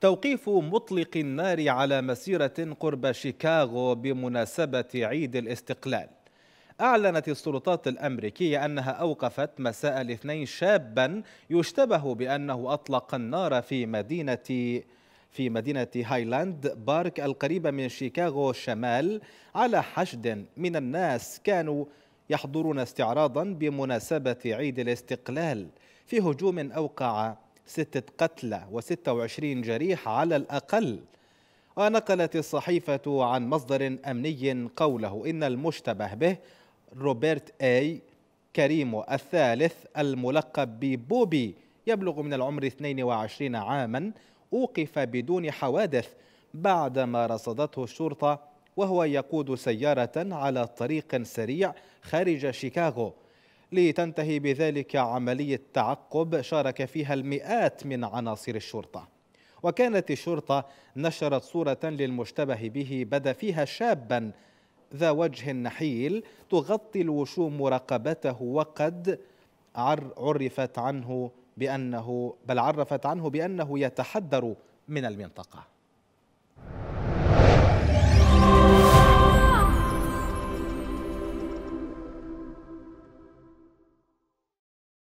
توقيف مطلق النار على مسيرة قرب شيكاغو بمناسبة عيد الاستقلال أعلنت السلطات الأمريكية أنها أوقفت مساء الاثنين شابا يشتبه بأنه أطلق النار في مدينة في مدينة هايلاند بارك القريبة من شيكاغو الشمال على حشد من الناس كانوا يحضرون استعراضا بمناسبة عيد الاستقلال في هجوم أوقع ستة قتلى و26 جريح على الأقل ونقلت الصحيفة عن مصدر أمني قوله إن المشتبه به روبرت أي كريمو الثالث الملقب ببوبي يبلغ من العمر 22 عاما أوقف بدون حوادث بعدما رصدته الشرطة وهو يقود سيارة على طريق سريع خارج شيكاغو لتنتهي بذلك عملية تعقب شارك فيها المئات من عناصر الشرطة وكانت الشرطة نشرت صورة للمشتبه به بدا فيها شابا ذا وجه نحيل تغطي الوشوم رقبته وقد عرفت عنه بأنه بل عرفت عنه بأنه يتحدر من المنطقة